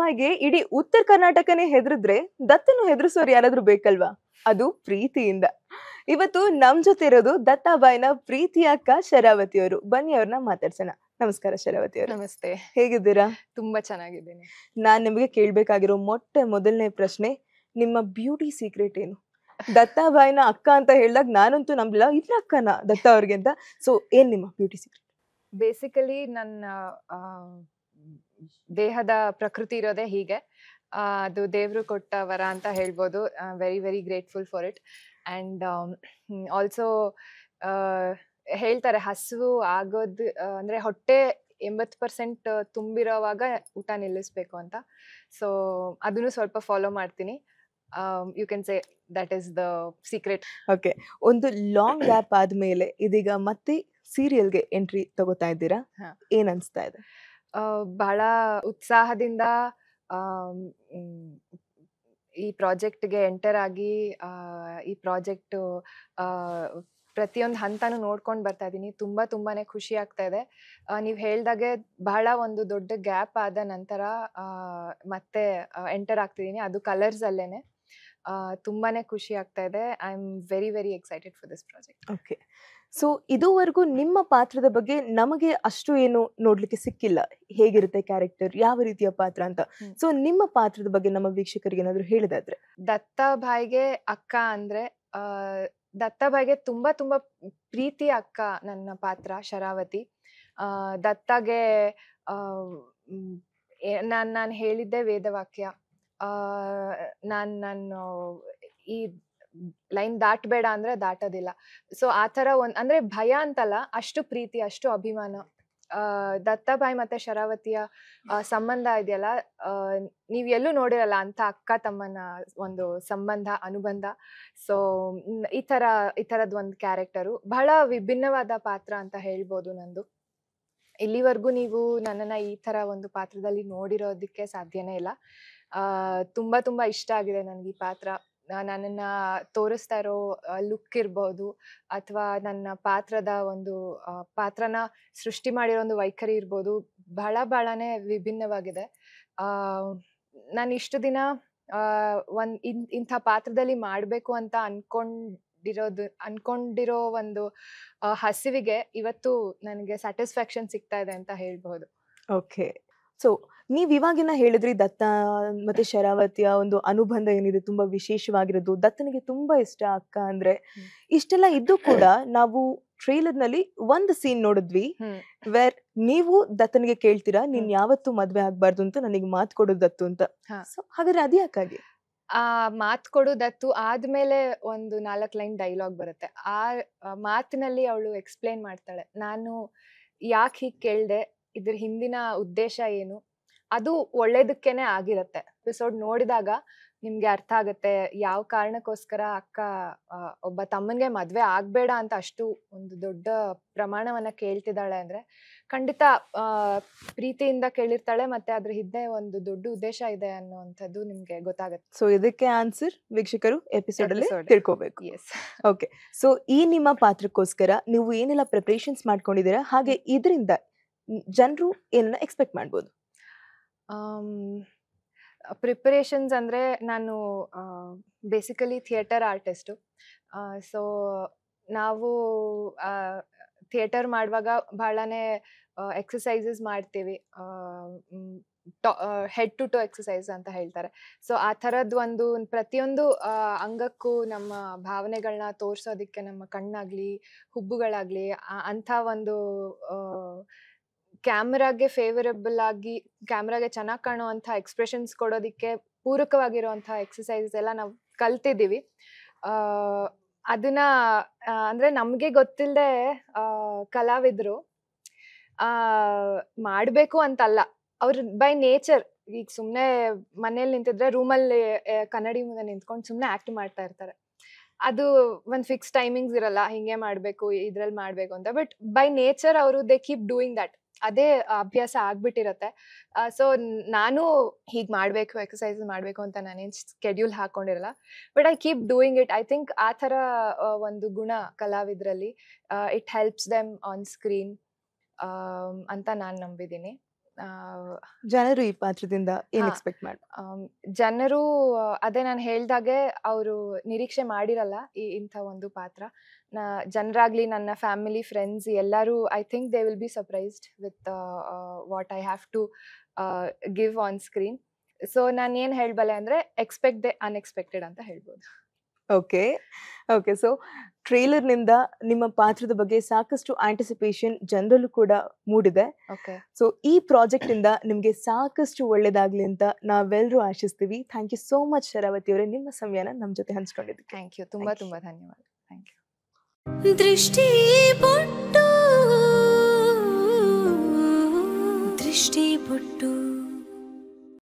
ಹಾಗೆ ಇಡೀ ಉತ್ತರ ಕರ್ನಾಟಕನೇ ಹೆದರಿದ್ರೆ ದತ್ತನು ಹೆದರಿಸೋರು ಯಾರಾದ್ರೂ ಬೇಕಲ್ವಾ ಅದು ಪ್ರೀತಿಯಿಂದ ಇವತ್ತು ನಮ್ ಜೊತೆ ಇರೋದು ದತ್ತಾಬಾಯಿನ ಪ್ರೀತಿ ಅಕ್ಕ ಶರಾವತಿ ಅವರು ಬನ್ನಿ ಅವ್ರನ್ನ ಮಾತಾಡ್ಸೋಣ ನಮಸ್ಕಾರ ಶರಾವತಿ ಅವರು ನಮಸ್ತೆ ಹೇಗಿದ್ದೀರಾ ತುಂಬಾ ಚೆನ್ನಾಗಿದ್ದೀನಿ ನಾನ್ ನಿಮಗೆ ಕೇಳ್ಬೇಕಾಗಿರೋ ಮೊಟ್ಟ ಮೊದಲನೇ ಪ್ರಶ್ನೆ ನಿಮ್ಮ ಬ್ಯೂಟಿ ಸೀಕ್ರೆಟ್ ಏನು ದತ್ತಾಬಾಯಿನ ಅಕ್ಕ ಅಂತ ಹೇಳಿದಾಗ ನಾನಂತೂ ನಂಬಿಲ್ಲ ಇದ್ರ ಅಕ್ಕನ ದತ್ತ ಅವ್ರಿಗೆ ಅಂತ ಸೊ ಏನ್ ನಿಮ್ಮ ಬ್ಯೂಟಿ ಸೀಕ್ರೆಟ್ ಬೇಸಿಕಲಿ ನನ್ನ ದೇಹದ ಪ್ರಕೃತಿ ಇರೋದೇ ಹೀಗೆ ಅದು ದೇವರು ಕೊಟ್ಟ ವರ ಅಂತ ಹೇಳ್ಬೋದು very very grateful for it and also ಹೇಳ್ತಾರೆ ಹಸಿವು ಆಗೋದು ಅಂದರೆ ಹೊಟ್ಟೆ ಎಂಬತ್ತು ಪರ್ಸೆಂಟ್ ತುಂಬಿರೋವಾಗ ಊಟ ನಿಲ್ಲಿಸ್ಬೇಕು ಅಂತ ಸೊ ಅದನ್ನು ಸ್ವಲ್ಪ ಫಾಲೋ ಮಾಡ್ತೀನಿ you can say that is the secret okay ಒಂದು ಲಾಂಗ್ ಗ್ಯಾಪ್ ಆದಮೇಲೆ ಇದೀಗ ಮತ್ತೆ ಸೀರಿಯಲ್ಗೆ ಎಂಟ್ರಿ ತಗೋತಾ ಇದ್ದೀರಾ ಏನು ಅನಿಸ್ತಾ ಇದೆ ಬಹಳ ಉತ್ಸಾಹದಿಂದ ಈ ಪ್ರಾಜೆಕ್ಟ್‌ಗೆ ಎಂಟರ್ ಆಗಿ ಈ ಪ್ರಾಜೆಕ್ಟು ಪ್ರತಿಯೊಂದು ಹಂತನೂ ನೋಡ್ಕೊಂಡು ಬರ್ತಾ ತುಂಬ ತುಂಬಾ, ಖುಷಿ ಆಗ್ತಾ ಇದೆ. ನೀವು ಹೇಳಿದಾಗೆ ಹೇಳ್ದಾಗೆ ಬಹಳ ಒಂದು ದೊಡ್ಡ ಗ್ಯಾಪ್ ಆದ ನಂತರ ಮತ್ತೆ ಎಂಟರ್ ಆಗ್ತಿದ್ದೀನಿ ಅದು ಕಲರ್ಸಲ್ಲೇ ತುಂಬಾನೇ ಖುಷಿ ಆಗ್ತಾ ಇದೆ I am very very excited for this project okay so ಇದುವರೆಗೂ ನಿಮ್ಮ ಪಾತ್ರದ ಬಗ್ಗೆ ನಮಗೆ ಅಷ್ಟು ಏನು ನೋಡ್ಲಿಕ್ಕೆ ಸಿಕ್ಕಿಲ್ಲ ಹೇಗಿರುತ್ತೆ ಕ್ಯಾರೆಕ್ಟರ್ ಯಾವ ರೀತಿಯ ಪಾತ್ರ ಅಂತ ಸೊ ನಿಮ್ಮ ಪಾತ್ರದ ಬಗ್ಗೆ ನಮ್ಮ ವೀಕ್ಷಕರಿಗೆ ಏನಾದ್ರು ಹೇಳಿದಾದ್ರೆ ಬಾಯಿಗೆ ಅಕ್ಕ ಅಂದ್ರೆ ಬಾಯಿಗೆ ತುಂಬಾ ತುಂಬಾ ಪ್ರೀತಿ ಅಕ್ಕ ನನ್ನ ಪಾತ್ರ ಶರಾವತಿ ದತ್ತಗೆ ನಾನು ನಾನು ಹೇಳಿದ್ದೆ ವೇದವಾಕ್ಯ ನಾನು ನಾನು ಈ ಲೈನ್ ದಾಟಬೇಡ ಅಂದ್ರೆ ದಾಟೋದಿಲ್ಲ ಸೊ ಆ ಥರ ಒಂದು ಅಂದರೆ ಭಯ ಅಂತಲ್ಲ ಅಷ್ಟು ಪ್ರೀತಿ ಅಷ್ಟು ಅಭಿಮಾನ ದತ್ತಾಬಾಯಿ ಮತ್ತೆ ಶರಾವತಿಯ ಸಂಬಂಧ ಇದೆಯಲ್ಲ ನೀವು ಎಲ್ಲೂ ನೋಡಿರಲ್ಲ ಅಂತ ಅಕ್ಕ ತಮ್ಮನ ಒಂದು ಸಂಬಂಧ ಅನುಬಂಧ ಸೊ ಈ ಥರ ಈ ಥರದ ಒಂದು ಕ್ಯಾರೆಕ್ಟರು ಬಹಳ ವಿಭಿನ್ನವಾದ ಪಾತ್ರ ಅಂತ ಹೇಳ್ಬೋದು ನಂದು ಇಲ್ಲಿವರೆಗೂ ನೀವು ನನ್ನನ್ನು ಈ ಥರ ಒಂದು ಪಾತ್ರದಲ್ಲಿ ನೋಡಿರೋದಕ್ಕೆ ಸಾಧ್ಯನೇ ಇಲ್ಲ ತುಂಬಾ ತುಂಬಾ ಇಷ್ಟ ಆಗಿದೆ ನನಗೆ ಈ ಪಾತ್ರ ನನ್ನನ್ನ ತೋರಿಸ್ತಾ ಇರೋ ಲುಕ್ ಇರ್ಬೋದು ಅಥವಾ ನನ್ನ ಪಾತ್ರದ ಒಂದು ಪಾತ್ರನ ಸೃಷ್ಟಿ ಮಾಡಿರೋ ಒಂದು ವೈಖರಿ ಇರ್ಬೋದು ಬಹಳ ಬಹಳನೇ ವಿಭಿನ್ನವಾಗಿದೆ ನಾನು ಇಷ್ಟು ದಿನ ಒಂದ್ ಇಂಥ ಪಾತ್ರದಲ್ಲಿ ಮಾಡಬೇಕು ಅಂತ ಅನ್ಕೊಂಡಿರೋದು ಅನ್ಕೊಂಡಿರೋ ಒಂದು ಹಸಿವಿಗೆ ಇವತ್ತು ನನಗೆ ಸ್ಯಾಟಿಸ್ಫ್ಯಾಕ್ಷನ್ ಸಿಗ್ತಾ ಇದೆ ಅಂತ ಹೇಳ್ಬೋದು ಓಕೆ ಸೊ ನೀವ್ ಇವಾಗಿನ ಹೇಳಿದ್ರಿ ದತ್ತ ಮತ್ತೆ ಶರಾವತಿಯ ಒಂದು ಅನುಬಂಧ ಏನಿದೆ ತುಂಬಾ ವಿಶೇಷವಾಗಿರೋದು ದತ್ತನಿಗೆ ತುಂಬಾ ಇಷ್ಟ ಅಕ್ಕ ಅಂದ್ರೆ ಇಷ್ಟೆಲ್ಲ ಇದ್ದು ಕೂಡ ನಾವು ಟ್ರೈಲರ್ ನಲ್ಲಿ ಒಂದು ಸೀನ್ ನೋಡಿದ್ವಿ ವೇರ್ ನೀವು ದತ್ತನಿಗೆ ಕೇಳ್ತೀರಾ ನೀನ್ ಯಾವತ್ತೂ ಮದ್ವೆ ಆಗ್ಬಾರ್ದು ಅಂತ ನನಗೆ ಮಾತ್ ಕೊಡೋದು ದತ್ತು ಅಂತ ಸೊ ಹಾಗಾದ್ರೆ ಅದ್ಯಾಕಾಗಿ ಆ ಮಾತ್ ಕೊಡು ದತ್ತು ಆದ್ಮೇಲೆ ಒಂದು ನಾಲ್ಕು ಲೈನ್ ಡೈಲಾಗ್ ಬರುತ್ತೆ ಆ ಮಾತಿನಲ್ಲಿ ಅವಳು ಎಕ್ಸ್ಪ್ಲೇನ್ ಮಾಡ್ತಾಳೆ ನಾನು ಯಾಕೆ ಹೀಗೆ ಕೇಳ್ದೆ ಇದ್ರ ಹಿಂದಿನ ಉದ್ದೇಶ ಏನು ಅದು ಒಳ್ಳೇದಕ್ಕೇನೆ ಆಗಿರತ್ತೆ ಎಪಿಸೋಡ್ ನೋಡಿದಾಗ ನಿಮ್ಗೆ ಅರ್ಥ ಆಗತ್ತೆ ಯಾವ ಕಾರಣಕ್ಕೋಸ್ಕರ ಅಕ್ಕ ಒಬ್ಬ ತಮ್ಮನ್ಗೆ ಮದ್ವೆ ಆಗ್ಬೇಡ ಅಂತ ಅಷ್ಟು ಒಂದು ದೊಡ್ಡ ಪ್ರಮಾಣವನ್ನ ಕೇಳ್ತಿದ್ದಾಳೆ ಅಂದ್ರೆ ಖಂಡಿತ ಪ್ರೀತಿಯಿಂದ ಕೇಳಿರ್ತಾಳೆ ಮತ್ತೆ ಅದ್ರ ಹಿಂದೆ ಒಂದು ದೊಡ್ಡ ಉದ್ದೇಶ ಇದೆ ಅನ್ನುವಂಥದ್ದು ನಿಮ್ಗೆ ಗೊತ್ತಾಗುತ್ತೆ ಸೊ ಇದಕ್ಕೆ ಆನ್ಸರ್ ವೀಕ್ಷಕರು ಎಪಿಸೋಡ್ ಅಲ್ಲಿ ತಿಳ್ಕೊಬೇಕು ಎಸ್ ಓಕೆ ಸೊ ಈ ನಿಮ್ಮ ಪಾತ್ರಕ್ಕೋಸ್ಕರ ನೀವು ಏನೆಲ್ಲ ಪ್ರಿಪರೇಷನ್ಸ್ ಮಾಡ್ಕೊಂಡಿದ್ದೀರಾ ಹಾಗೆ ಇದರಿಂದ ಜನರು ಏನನ್ನ ಎಕ್ಸ್ಪೆಕ್ಟ್ ಮಾಡ್ಬೋದು ಪ್ರಿಪರೇಷನ್ಸ್ ಅಂದರೆ ನಾನು ಬೇಸಿಕಲಿ ಥಿಯೇಟರ್ ಆರ್ಟಿಸ್ಟು ಸೊ ನಾವು ಥಿಯೇಟರ್ ಮಾಡುವಾಗ ಭಾಳನೇ ಎಕ್ಸಸೈಸಸ್ ಮಾಡ್ತೀವಿ ಹೆಡ್ ಟು ಟು ಎಕ್ಸಸೈಸ್ ಅಂತ ಹೇಳ್ತಾರೆ ಸೊ ಆ ಥರದ್ದು ಒಂದು ಪ್ರತಿಯೊಂದು ಅಂಗಕ್ಕೂ ನಮ್ಮ ಭಾವನೆಗಳನ್ನ ತೋರಿಸೋದಕ್ಕೆ ನಮ್ಮ ಕಣ್ಣಾಗಲಿ ಹುಬ್ಬುಗಳಾಗಲಿ ಅಂಥ ಒಂದು ಕ್ಯಾಮ್ರಾಗೆ ಫೇವರಬಲ್ ಆಗಿ ಕ್ಯಾಮ್ರಾಗೆ ಚೆನ್ನಾಗಿ ಕಾಣುವಂಥ ಎಕ್ಸ್ಪ್ರೆಷನ್ಸ್ ಕೊಡೋದಕ್ಕೆ ಪೂರಕವಾಗಿರುವಂಥ ಎಕ್ಸಸೈಸ್ ಎಲ್ಲ ನಾವು ಕಲ್ತಿದ್ದೀವಿ ಅದನ್ನ ಅಂದ್ರೆ ನಮಗೆ ಗೊತ್ತಿಲ್ಲದೆ ಕಲಾವಿದ್ರು ಆ ಮಾಡಬೇಕು ಅಂತಲ್ಲ ಅವ್ರ ಬೈ ನೇಚರ್ ಈಗ ಸುಮ್ಮನೆ ಮನೇಲಿ ನಿಂತಿದ್ರೆ ರೂಮಲ್ಲಿ ಕನ್ನಡಿ ಮುಂದೆ ನಿಂತ್ಕೊಂಡು ಸುಮ್ಮನೆ ಆಕ್ಟ್ ಮಾಡ್ತಾ ಇರ್ತಾರೆ ಅದು ಒಂದು ಫಿಕ್ಸ್ ಟೈಮಿಂಗ್ಸ್ ಇರಲ್ಲ ಹಿಂಗೆ ಮಾಡಬೇಕು ಇದ್ರಲ್ಲಿ ಮಾಡಬೇಕು ಅಂತ ಬಟ್ ಬೈ ನೇಚರ್ ಅವರು ದೇ ಕೀಪ್ ಡೂಯಿಂಗ್ ದಟ್ ಅದೇ ಅಭ್ಯಾಸ ಆಗ್ಬಿಟ್ಟಿರತ್ತೆ ಸೊ ನಾನು ಹೀಗೆ ಮಾಡಬೇಕು ಎಕ್ಸಸೈಸ್ ಮಾಡಬೇಕು ಅಂತ ನಾನೇನು ಸ್ಕೆಡ್ಯೂಲ್ ಹಾಕೊಂಡಿರಲ್ಲ but I keep doing it I think ಆ ಥರ ಒಂದು ಗುಣ ಕಲಾವಿದರಲ್ಲಿ it helps them on screen ಅಂತ ನಾನು ನಂಬಿದ್ದೀನಿ ಜನರು ಈ ಪಾತ್ರದಿಂದ ಏನ್ ಎಕ್ಸ್ಪೆಕ್ಟ್ ಮಾಡಿ ಜನರು ಅದೇ ನಾನು ಹೇಳ್ದಾಗೆ ಅವರು ನಿರೀಕ್ಷೆ ಮಾಡಿರಲ್ಲ ಈ ಇಂಥ ಒಂದು ಪಾತ್ರ ಜನರಾಗ್ಲಿ ನನ್ನ ಫ್ಯಾಮಿಲಿ ಫ್ರೆಂಡ್ಸ್ ಎಲ್ಲರೂ I think they will be surprised with what I have to give on screen so ನಾನು ಏನು ಹೇಳ್ಬಲ್ಲೆ ಅಂದರೆ ಎಕ್ಸ್ಪೆಕ್ಟ್ ದೆ ಅನ್ಎಕ್ಸ್ಪೆಕ್ಟೆಡ್ ಅಂತ ಹೇಳ್ಬೋದು ಓಕೆ ಓಕೆ ಸೊ ನಿಂದ ನಿಮ್ಮ ಪಾತ್ರದ ಬಗ್ಗೆ ಸಾಕಷ್ಟು ಆಂಟಿಸಿಪೇಷನ್ ಜನರಲ್ಲೂ ಕೂಡ ಮೂಡಿದೆ ಸೊ ಈ ಪ್ರಾಜೆಕ್ಟ್ ಇಂದ ನಿಮಗೆ ಸಾಕಷ್ಟು ಒಳ್ಳೇದಾಗ್ಲಿ ಅಂತ ನಾವೆಲ್ಲರೂ ಆಶಿಸ್ತೀವಿ thank you so much Sharavathi ಅವರೇ ನಿಮ್ಮ ಸಮಯನ ನಮ್ಮ ಜೊತೆ ಹಂಚ್ಕೊಂಡಿದ್ವಿ ಥ್ಯಾಂಕ್ ಯು ತುಂಬಾ ತುಂಬಾ ಧನ್ಯವಾದ ಥ್ಯಾಂಕ್ ಯು ದೃಷ್ಟಿ ದೃಷ್ಟಿ ಪುಟ್ಟು